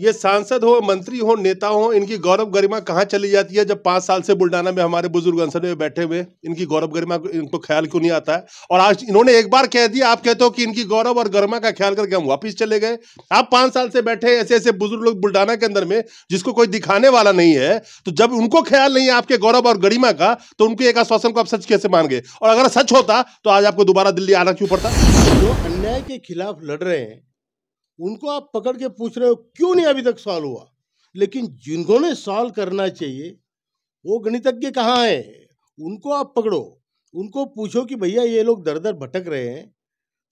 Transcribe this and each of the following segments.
ये सांसद हो मंत्री हो नेता हो इनकी गौरव गरिमा कहाँ चली जाती है जब पाँच साल से बुल्डाना में हमारे बुजुर्ग अनसर में बैठे हुए इनकी गौरव गरिमा इनको ख्याल क्यों नहीं आता है और आज इन्होंने एक बार कह दिया आप कहते हो कि इनकी गौरव और गरिमा का ख्याल करके हम वापस चले गए आप पाँच साल से बैठे ऐसे ऐसे बुजुर्ग लोग बुल्डाना के अंदर में जिसको कोई दिखाने वाला नहीं है तो जब उनको ख्याल नहीं है आपके गौरव और गरिमा का तो उनके एक आश्वासन को आप सच कैसे मान गए और अगर सच होता तो आज आपको दोबारा दिल्ली आना क्यों पड़ता जो अन्याय के खिलाफ लड़ रहे हैं उनको आप पकड़ के पूछ रहे हो क्यों नहीं अभी तक सॉल्व हुआ लेकिन जिन्होंने सॉल्व करना चाहिए वो गणितज्ञ कहाँ है उनको आप पकड़ो उनको पूछो कि भैया ये लोग दर दर भटक रहे हैं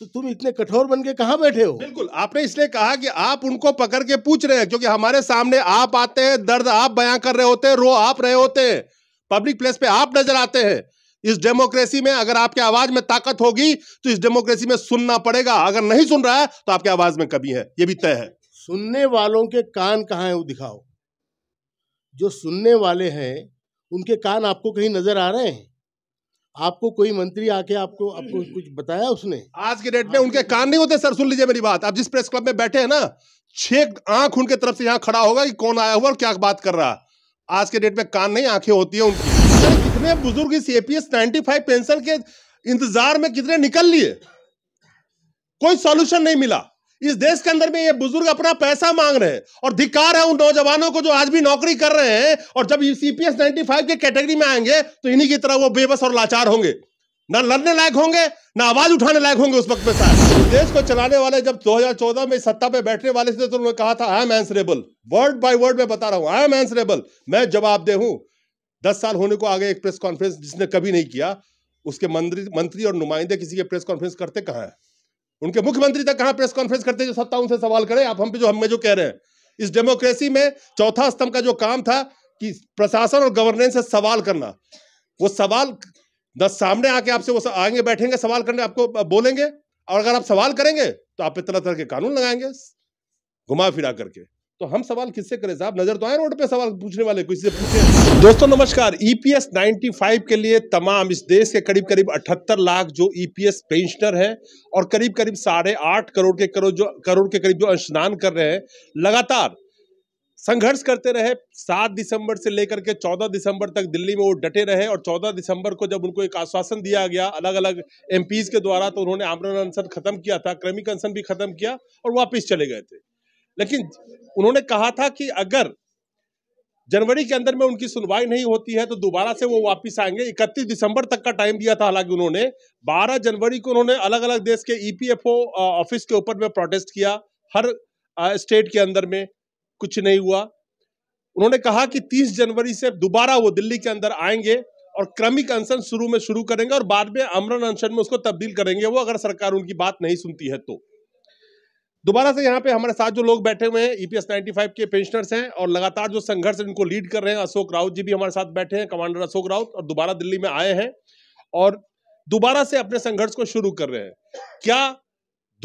तो तुम इतने कठोर बन के कहाँ बैठे हो बिल्कुल आपने इसलिए कहा कि आप उनको पकड़ के पूछ रहे हैं क्योंकि हमारे सामने आप आते हैं दर्द आप बयां कर रहे होते हैं रो आप रहे होते हैं पब्लिक प्लेस पे आप नजर आते हैं इस डेमोक्रेसी में अगर आपके आवाज में ताकत होगी तो इस डेमोक्रेसी में सुनना पड़ेगा अगर नहीं सुन रहा है तो आपके आवाज में कमी है ये भी तय है सुनने वालों के कान कहाँ है वो दिखाओ जो सुनने वाले हैं उनके कान आपको कहीं नजर आ रहे हैं आपको कोई मंत्री आके आपको आपको कुछ बताया उसने आज के डेट में उनके कान नहीं होते सर सुन लीजिए मेरी बात आप जिस प्रेस क्लब में बैठे हैं ना छह आंख उनके तरफ से यहाँ खड़ा होगा कि कौन आया हुआ और क्या बात कर रहा आज के डेट में कान नहीं आंखें होती है उनकी कितने बुजुर्ग इस एपीएस 95 पेंशन के इंतजार में कितने निकल लिए कोई सॉल्यूशन नहीं मिला इस देश के अंदर में ये बुजुर्ग अपना पैसा मांग रहे हैं और धिकार है उन नौजवानों को जो आज भी नौकरी कर रहे हैं और जब सीपीएस 95 के कैटेगरी में आएंगे तो इन्हीं की तरह वो बेबस और लाचार होंगे ना लड़ने लायक होंगे ना आवाज उठाने लायक होंगे उस वक्त में साथ तो देश को चलाने वाले जब 2014 में सत्ता पे बैठने वाले थे तो उन्होंने कहा था I am answerable word by word में बता रहा हूं आई एम एंसरेबल मैं जवाब दे हूं दस साल होने को आगे एक प्रेस कॉन्फ्रेंस जिसने कभी नहीं किया उसके मंत्री मंत्री और नुमाइंदे किसी के प्रेस कॉन्फ्रेंस करते कहाँ हैं उनके मुख्यमंत्री तक कहाँ प्रेस कॉन्फ्रेंस करते जो सत्ता उनसे सवाल करें आप हम पे जो हमें जो कह रहे हैं इस डेमोक्रेसी में चौथा स्तंभ का जो काम था कि प्रशासन और गवर्नेंस से सवाल करना वो सवाल दस सामने आके आपसे वो आएंगे बैठेंगे सवाल करने आपको बोलेंगे और अगर आप सवाल करेंगे तो आप पे तरह तरह के कानून लगाएंगे घुमा फिरा करके तो हम सवाल किससे करें साहब नजर तो आए रोड पे सवाल पूछने वाले किसी से पूछे दोस्तों नमस्कार ईपीएस e 95 के लिए तमाम इस देश के करीब करीब 78 लाख जो ईपीएस e पेंशनर हैं और करीब करीब साढ़े आठ करोड़ के करोड़ जो करोड़ के करीब जो अंशदान कर रहे हैं लगातार संघर्ष करते रहे सात दिसंबर से लेकर के चौदह दिसंबर तक दिल्ली में वो डटे रहे और चौदह दिसंबर को जब उनको एक आश्वासन दिया गया अलग अलग एमपीज के द्वारा तो उन्होंने आमरण अनशन खत्म किया था क्रमिक अनशन भी खत्म किया और वापस चले गए थे लेकिन उन्होंने कहा था कि अगर जनवरी के अंदर में उनकी सुनवाई नहीं होती है तो दोबारा से वो वापस आएंगे 31 दिसंबर तक का टाइम दिया था हालांकि उन्होंने 12 जनवरी को उन्होंने अलग अलग देश के ईपीएफओ e ऑफिस के ऊपर में प्रोटेस्ट किया हर स्टेट के अंदर में कुछ नहीं हुआ उन्होंने कहा कि 30 जनवरी से दोबारा वो दिल्ली के अंदर आएंगे और क्रमिक अनशन शुरू में शुरू करेंगे और बाद में अमरन अनशन में उसको तब्दील करेंगे वो अगर सरकार उनकी बात नहीं सुनती है तो दोबारा से यहाँ पे हमारे साथ जो लोग बैठे हुए हैं ईपीएस e 95 के पेंशनर्स हैं और लगातार जो संघर्ष इनको लीड कर रहे हैं अशोक राउत जी भी हमारे साथ बैठे हैं कमांडर अशोक राउत और दोबारा दिल्ली में आए हैं और दोबारा से अपने संघर्ष को शुरू कर रहे हैं क्या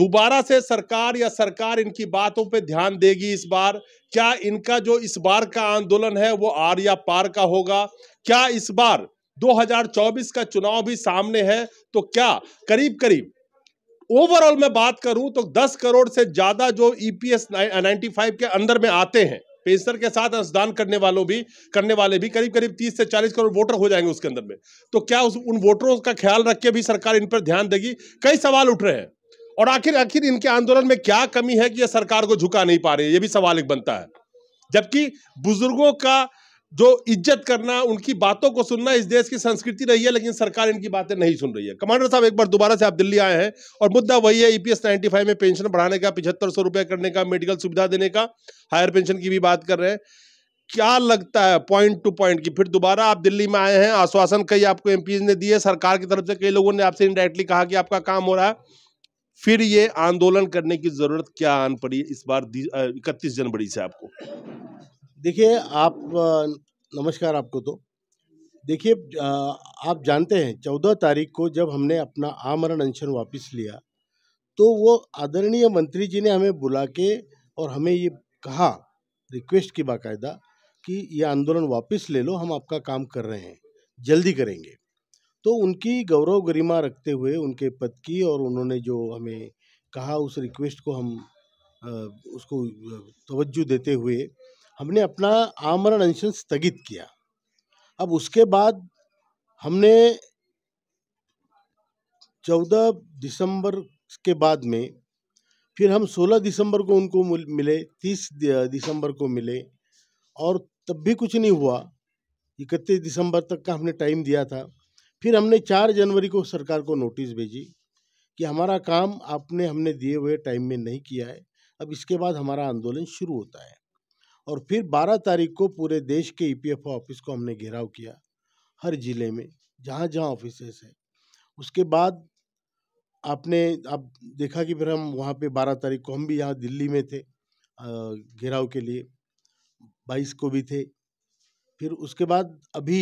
दोबारा से सरकार या सरकार इनकी बातों पे ध्यान देगी इस बार क्या इनका जो इस बार का आंदोलन है वो आर या पार का होगा क्या इस बार 2024 का चुनाव भी सामने है तो क्या करीब करीब ओवरऑल मैं बात करूं तो 10 करोड़ से ज्यादा जो ईपीएस e 95 के अंदर में आते हैं पेंशनर के साथ अंशदान करने वालों भी करने वाले भी करीब करीब 30 से 40 करोड़ वोटर हो जाएंगे उसके अंदर में तो क्या उस उन वोटरों का ख्याल रख के भी सरकार इन पर ध्यान देगी कई सवाल उठ रहे हैं और आखिर आखिर इनके आंदोलन में क्या कमी है कि यह सरकार को झुका नहीं पा रही है ये भी सवाल एक बनता है जबकि बुजुर्गों का जो इज्जत करना उनकी बातों को सुनना इस देश की संस्कृति रही है लेकिन सरकार इनकी बातें नहीं सुन रही है कमांडर साहब एक बार दोबारा से आप दिल्ली आए हैं और मुद्दा वही है ईपीएस e 95 में पेंशन बढ़ाने का पिछहत्तर सौ रुपये करने का मेडिकल सुविधा देने का हायर पेंशन की भी बात कर रहे हैं क्या लगता है पॉइंट टू पॉइंट की फिर दोबारा आप दिल्ली में आए हैं आश्वासन कई आपको एम ने दिए सरकार की तरफ से कई लोगों ने आपसे इनडायरेक्टली कहा कि आपका काम हो रहा है फिर ये आंदोलन करने की जरूरत क्या आन पड़ी इस बार इकतीस जनवरी से आपको देखिए आप नमस्कार आपको तो देखिए आप जानते हैं चौदह तारीख को जब हमने अपना आमरण अनशन वापस लिया तो वो आदरणीय मंत्री जी ने हमें बुला के और हमें ये कहा रिक्वेस्ट की बाकायदा कि ये आंदोलन वापस ले लो हम आपका काम कर रहे हैं जल्दी करेंगे तो उनकी गौरव गरिमा रखते हुए उनके पद की और उन्होंने जो हमें कहा उस रिक्वेस्ट को हम उसको तवज्जो देते हुए हमने अपना आमरण अनशन स्थगित किया अब उसके बाद हमने 14 दिसंबर के बाद में फिर हम 16 दिसंबर को उनको मिले 30 दिसंबर को मिले और तब भी कुछ नहीं हुआ इकतीस दिसंबर तक का हमने टाइम दिया था फिर हमने चार जनवरी को सरकार को नोटिस भेजी कि हमारा काम आपने हमने दिए हुए टाइम में नहीं किया है अब इसके बाद हमारा आंदोलन शुरू होता है और फिर 12 तारीख को पूरे देश के ईपीएफओ e ऑफिस को हमने घेराव किया हर ज़िले में जहाँ जहाँ ऑफिसेस हैं उसके बाद आपने आप देखा कि फिर हम वहाँ पे 12 तारीख को हम भी यहाँ दिल्ली में थे घेराव के लिए 22 को भी थे फिर उसके बाद अभी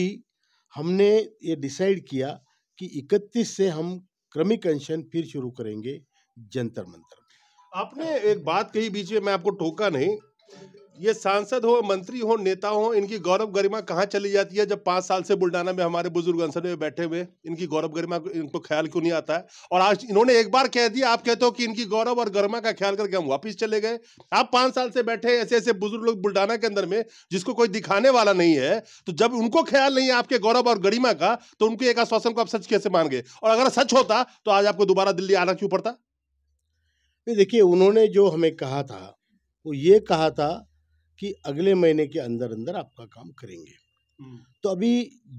हमने ये डिसाइड किया कि 31 से हम क्रमिक अनशन फिर शुरू करेंगे जंतर मंतर आपने एक बात कही बीच में मैं आपको टोका नहीं ये सांसद हो मंत्री हो नेता हो इनकी गौरव गरिमा कहाँ चली जाती है जब पांच साल से बुल्डाना में हमारे बुजुर्ग अनसर में बैठे हुए इनकी गौरव गरिमा इनको ख्याल क्यों नहीं आता है और आज इन्होंने एक बार कह दिया आप कहते हो कि इनकी गौरव और गरिमा का ख्याल करके हम वापिस चले गए आप पांच साल से बैठे ऐसे ऐसे बुजुर्ग लोग बुल्डाना के अंदर में जिसको कोई दिखाने वाला नहीं है तो जब उनको ख्याल नहीं है आपके गौरव और गरिमा का तो उनके एक आश्वासन को आप सच कैसे मान गए और अगर सच होता तो आज आपको दोबारा दिल्ली आना क्यों पड़ता देखिए उन्होंने जो हमें कहा था वो ये कहा था कि अगले महीने के अंदर अंदर आपका काम करेंगे तो अभी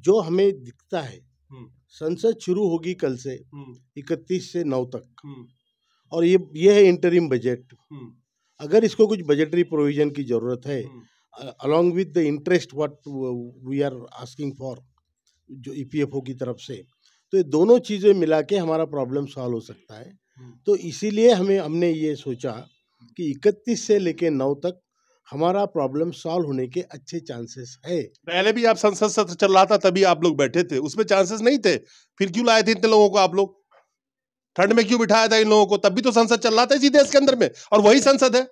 जो हमें दिखता है संसद शुरू होगी कल से इकतीस से नौ तक और ये ये है इंटरिम बजट अगर इसको कुछ बजटरी प्रोविजन की ज़रूरत है along with the interest what we are asking for जो ईपीएफओ e की तरफ से तो ये दोनों चीज़ें मिला के हमारा प्रॉब्लम सॉल्व हो सकता है तो इसीलिए हमें हमने ये सोचा कि इकतीस से लेके नौ तक हमारा प्रॉब्लम सॉल्व होने के अच्छे चांसेस है पहले भी आप संसद सत्र चल रहा था तभी आप लोग बैठे थे उसमें चांसेस नहीं थे फिर क्यों लाए थे इतने लोगों को आप लोग ठंड में क्यों बिठाया था इन लोगों को तब भी तो संसद चल रहा था इसी देश के अंदर में और वही संसद है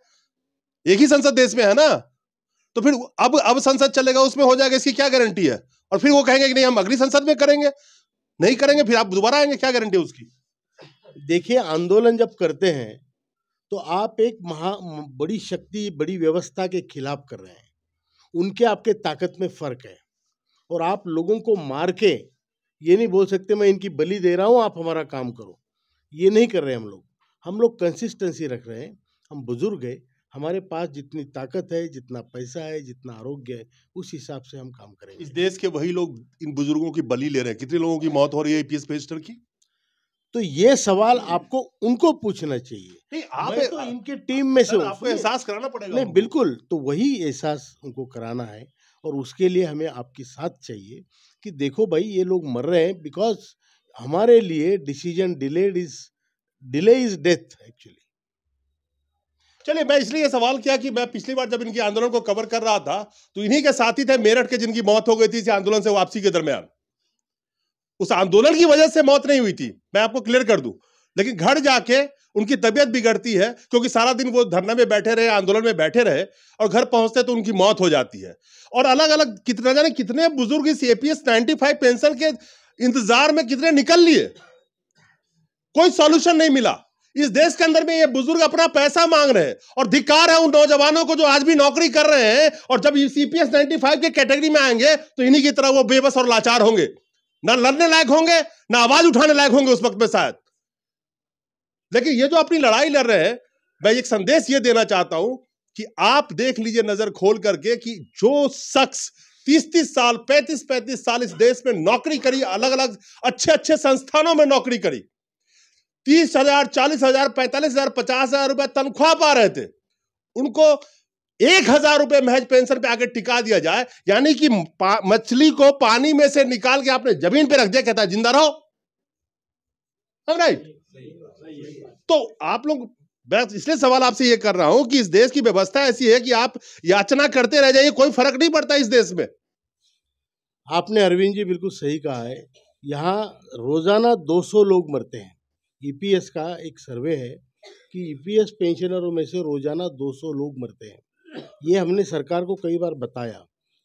एक ही संसद देश में है ना तो फिर अब अब संसद चलेगा उसमें हो जाएगा इसकी क्या गारंटी है और फिर वो कहेंगे कि नहीं हम अगली संसद में करेंगे नहीं करेंगे फिर आप दोबारा आएंगे क्या गारंटी उसकी देखिए आंदोलन जब करते हैं तो आप एक महा बड़ी शक्ति बड़ी व्यवस्था के खिलाफ कर रहे हैं उनके आपके ताकत में फ़र्क है और आप लोगों को मार के ये नहीं बोल सकते मैं इनकी बलि दे रहा हूँ आप हमारा काम करो ये नहीं कर रहे हम लोग हम लोग कंसिस्टेंसी रख रहे हैं हम बुज़ुर्ग हैं हमारे पास जितनी ताकत है जितना पैसा है जितना आरोग्य है उस हिसाब से हम काम करेंगे इस देश के वही लोग इन बुजुर्गों की बलि ले रहे हैं कितने लोगों की मौत हो रही है पी एस की तो ये सवाल आपको उनको पूछना चाहिए नहीं आप तो इनके टीम में से आपको एहसास कराना पड़ेगा नहीं बिल्कुल तो वही एहसास उनको कराना है और उसके लिए हमें आपकी साथ चाहिए कि देखो भाई ये लोग मर रहे हैं बिकॉज हमारे लिए decision delayed is delay is death actually चलिए मैं इसलिए सवाल किया कि मैं पिछली बार जब इनके आंदोलन को कवर कर रहा था तो इन्हीं के साथी थे मेरठ के जिनकी मौत हो गई थी इस आंदोलन से वापसी के दरमियान उस आंदोलन की वजह से मौत नहीं हुई थी मैं आपको क्लियर कर दूं लेकिन घर जाके उनकी तबीयत बिगड़ती है क्योंकि सारा दिन वो धरना में बैठे रहे आंदोलन में बैठे रहे और घर पहुंचते तो उनकी मौत हो जाती है और अलग अलग कितना जाने कितने बुजुर्ग इस एपीएस फाइव पेंशन के इंतजार में कितने निकल लिए कोई सॉल्यूशन नहीं मिला इस देश के अंदर में ये बुजुर्ग अपना पैसा मांग रहे हैं और धिकार है उन नौजवानों को जो आज भी नौकरी कर रहे हैं और जब सीपीएस 95 के कैटेगरी में आएंगे तो इन्हीं की तरह वो बेबस और लाचार होंगे ना लड़ने लायक होंगे ना आवाज उठाने लायक होंगे उस वक्त में शायद लेकिन ये जो अपनी लड़ाई लड़ रहे हैं मैं एक संदेश ये देना चाहता हूं कि आप देख लीजिए नजर खोल करके कि जो शख्स तीस तीस साल पैंतीस पैंतीस साल इस देश में नौकरी करी अलग अलग अच्छे अच्छे संस्थानों में नौकरी करी तीस हजार चालीस हजार पैंतालीस हजार पचास हजार रुपए तनख्वाह पा रहे थे उनको एक हजार रुपए महज पेंशन पे आके टिका दिया जाए यानी कि मछली को पानी में से निकाल के आपने जमीन पे रख दिया कहता है जिंदा रहो राइट तो आप लोग बस इसलिए सवाल आपसे ये कर रहा हूं कि इस देश की व्यवस्था ऐसी है कि आप याचना करते रह जाइए कोई फर्क नहीं पड़ता इस देश में आपने अरविंद जी बिल्कुल सही कहा है यहाँ रोजाना 200 लोग मरते हैं ईपीएस e का एक सर्वे है कि ईपीएस e पेंशनरों में से रोजाना 200 लोग मरते हैं ये हमने सरकार को कई बार बताया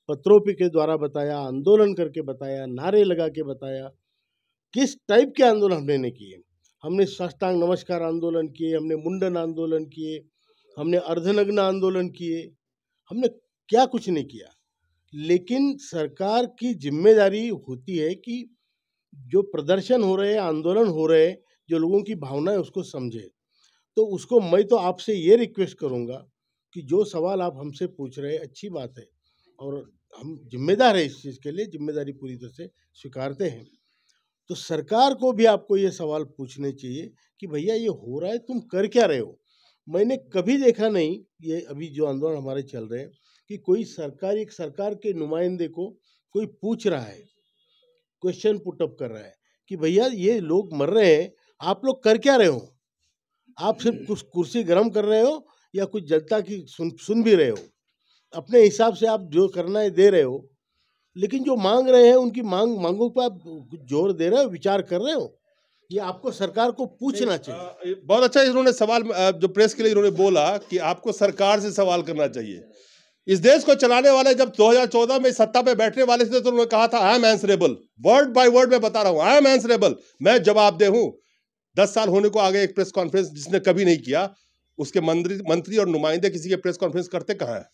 पत्रों के द्वारा बताया आंदोलन करके बताया नारे लगा के बताया किस टाइप के आंदोलन हमने ने किए हमने साष्टांग नमस्कार आंदोलन किए हमने मुंडन आंदोलन किए हमने अर्धनग्न आंदोलन किए हमने क्या कुछ नहीं किया लेकिन सरकार की जिम्मेदारी होती है कि जो प्रदर्शन हो रहे आंदोलन हो रहे जो लोगों की भावना है उसको समझे तो उसको मैं तो आपसे ये रिक्वेस्ट करूँगा कि जो सवाल आप हमसे पूछ रहे हैं अच्छी बात है और हम जिम्मेदार है इस चीज़ के लिए जिम्मेदारी पूरी तरह से स्वीकारते हैं तो सरकार को भी आपको ये सवाल पूछने चाहिए कि भैया ये हो रहा है तुम कर क्या रहे हो मैंने कभी देखा नहीं ये अभी जो आंदोलन हमारे चल रहे हैं कि कोई सरकार एक सरकार के नुमाइंदे को कोई पूछ रहा है क्वेश्चन पुटअप कर रहा है कि भैया ये लोग मर रहे हैं आप लोग कर क्या रहे हो आप सिर्फ कुछ कुर्सी गर्म कर रहे हो या कुछ जनता की सुन सुन भी रहे हो अपने हिसाब से आप जो करना है दे रहे हो लेकिन जो मांग रहे हैं उनकी मांग मांगों पर आप जोर दे रहे हो विचार कर रहे हो ये आपको सरकार को पूछना चाहिए बहुत अच्छा इन्होंने सवाल जो प्रेस के लिए इन्होंने बोला कि आपको सरकार से सवाल करना चाहिए इस देश को चलाने वाले जब 2014 में सत्ता पे बैठने वाले थे तो उन्होंने कहा था I am answerable word by word मैं बता रहा हूँ आई एम एंसरेबल मैं जवाब दे हूँ दस साल होने को आगे एक प्रेस कॉन्फ्रेंस जिसने कभी नहीं किया उसके मंत्री मंत्री और नुमाइंदे किसी के प्रेस कॉन्फ्रेंस करते कहाँ हैं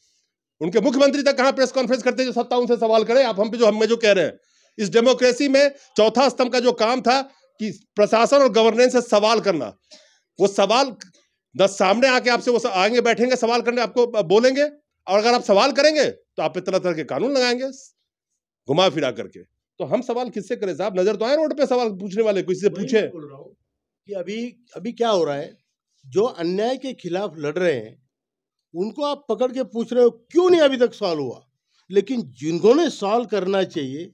उनके मुख्यमंत्री तक कहाँ प्रेस कॉन्फ्रेंस करते जो सत्ता उनसे सवाल करें आप हम पे जो हमें जो कह रहे हैं इस डेमोक्रेसी में चौथा स्तंभ का जो काम था कि प्रशासन और गवर्नेंस से सवाल करना वो सवाल दस सामने आके आपसे वो आएंगे बैठेंगे सवाल करने आपको बोलेंगे और अगर आप सवाल करेंगे तो आप तरह तरह के कानून लगाएंगे घुमा फिरा करके तो हम सवाल किससे करें साहब नजर तो आए रोड पे सवाल पूछने वाले किसी से पूछे कि अभी अभी क्या हो रहा है जो अन्याय के खिलाफ लड़ रहे हैं उनको आप पकड़ के पूछ रहे हो क्यों नहीं अभी तक सॉल्व हुआ लेकिन जिन्होंने सॉल्व करना चाहिए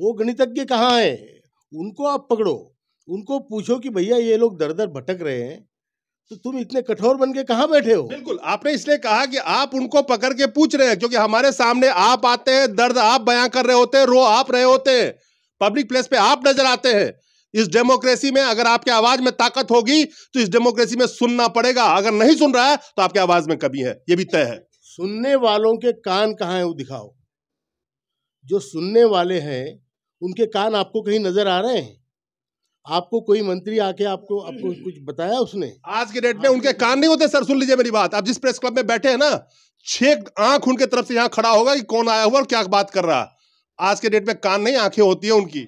वो गणितज्ञ कहाँ हैं उनको आप पकड़ो उनको पूछो कि भैया ये लोग दर दर भटक रहे हैं तो तुम इतने कठोर बन के कहाँ बैठे हो बिल्कुल आपने इसलिए कहा कि आप उनको पकड़ के पूछ रहे हैं क्योंकि हमारे सामने आप आते हैं दर्द आप बयां कर रहे होते हैं रो आप रहे होते हैं पब्लिक प्लेस पे आप नजर आते हैं इस डेमोक्रेसी में अगर आपके आवाज में ताकत होगी तो इस डेमोक्रेसी में सुनना पड़ेगा अगर नहीं सुन रहा है तो आपके आवाज में कमी है यह भी तय है सुनने वालों के कान कहा है वो दिखाओ जो सुनने वाले हैं उनके कान आपको कहीं नजर आ रहे हैं आपको कोई मंत्री आके आपको आपको कुछ बताया उसने आज के डेट में उनके कान नहीं होते सर सुन लीजिए मेरी बात आप जिस प्रेस क्लब में बैठे हैं ना छह आंख उनके तरफ से यहाँ खड़ा होगा कि कौन आया हुआ और क्या बात कर रहा आज के डेट में कान नहीं आंखें होती है उनकी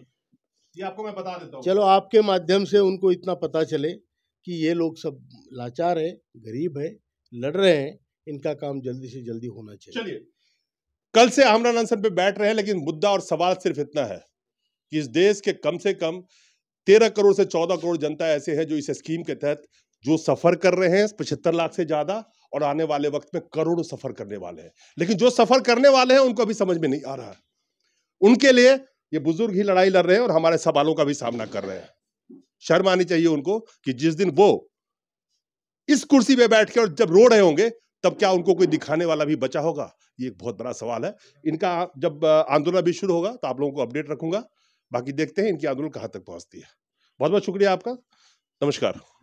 ये आपको मैं बता देता हूँ चलो आपके माध्यम से उनको इतना पता चले कि ये लोग सब लाचार है गरीब है लड़ रहे हैं इनका काम जल्दी से जल्दी होना चाहिए चलिए कल से आमरान अंसर पे बैठ रहे हैं लेकिन मुद्दा और सवाल सिर्फ इतना है कि इस देश के कम से कम तेरह करोड़ से चौदह करोड़ जनता ऐसे है जो इस स्कीम के तहत जो सफर कर रहे हैं पचहत्तर लाख से ज्यादा और आने वाले वक्त में करोड़ों सफर करने वाले हैं लेकिन जो सफर करने वाले हैं उनको अभी समझ में नहीं आ रहा उनके लिए ये बुजुर्ग ही लड़ाई लड़ रहे हैं और हमारे सवालों का भी सामना कर रहे हैं शर्म आनी चाहिए उनको कि जिस दिन वो इस कुर्सी पे बैठ के और जब रो रहे होंगे तब क्या उनको कोई दिखाने वाला भी बचा होगा ये एक बहुत बड़ा सवाल है इनका जब आंदोलन भी शुरू होगा तो आप लोगों को अपडेट रखूंगा बाकी देखते हैं इनकी आंदोलन कहाँ तक पहुँचती है बहुत बहुत शुक्रिया आपका नमस्कार